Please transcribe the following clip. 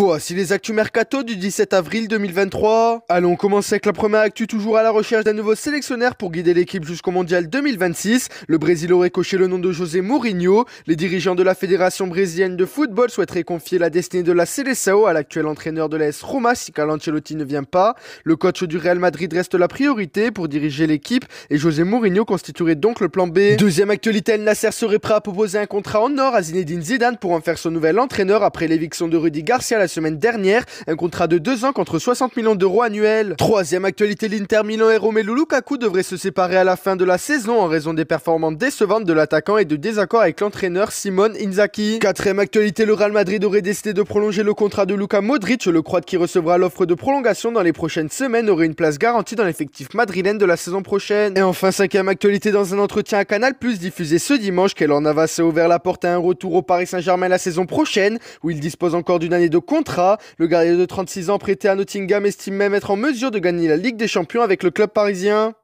Voici les actus mercato du 17 avril 2023. Allons commencer avec la première actu toujours à la recherche d'un nouveau sélectionnaire pour guider l'équipe jusqu'au mondial 2026. Le Brésil aurait coché le nom de José Mourinho. Les dirigeants de la Fédération brésilienne de football souhaiteraient confier la destinée de la Seleção à l'actuel entraîneur de l'AS Roma si Calancelotti ne vient pas. Le coach du Real Madrid reste la priorité pour diriger l'équipe et José Mourinho constituerait donc le plan B. Deuxième actualité, El Nasser serait prêt à proposer un contrat en or à Zinedine Zidane pour en faire son nouvel entraîneur après l'éviction de Rudy Garcia semaine dernière. Un contrat de deux ans contre 60 millions d'euros annuels. Troisième actualité, l'Inter Milan et Romelu Lukaku devraient se séparer à la fin de la saison en raison des performances décevantes de l'attaquant et de désaccords avec l'entraîneur Simone Inzaki. Quatrième actualité, le Real Madrid aurait décidé de prolonger le contrat de Luka Modric. Le Croate qui recevra l'offre de prolongation dans les prochaines semaines aurait une place garantie dans l'effectif madrilène de la saison prochaine. Et enfin, cinquième actualité dans un entretien à Canal Plus diffusé ce dimanche, qu'elle en a ouvert la porte à un retour au Paris Saint-Germain la saison prochaine, où il dispose encore d'une année de contrat le gardien de 36 ans prêté à Nottingham estime même être en mesure de gagner la Ligue des Champions avec le club parisien.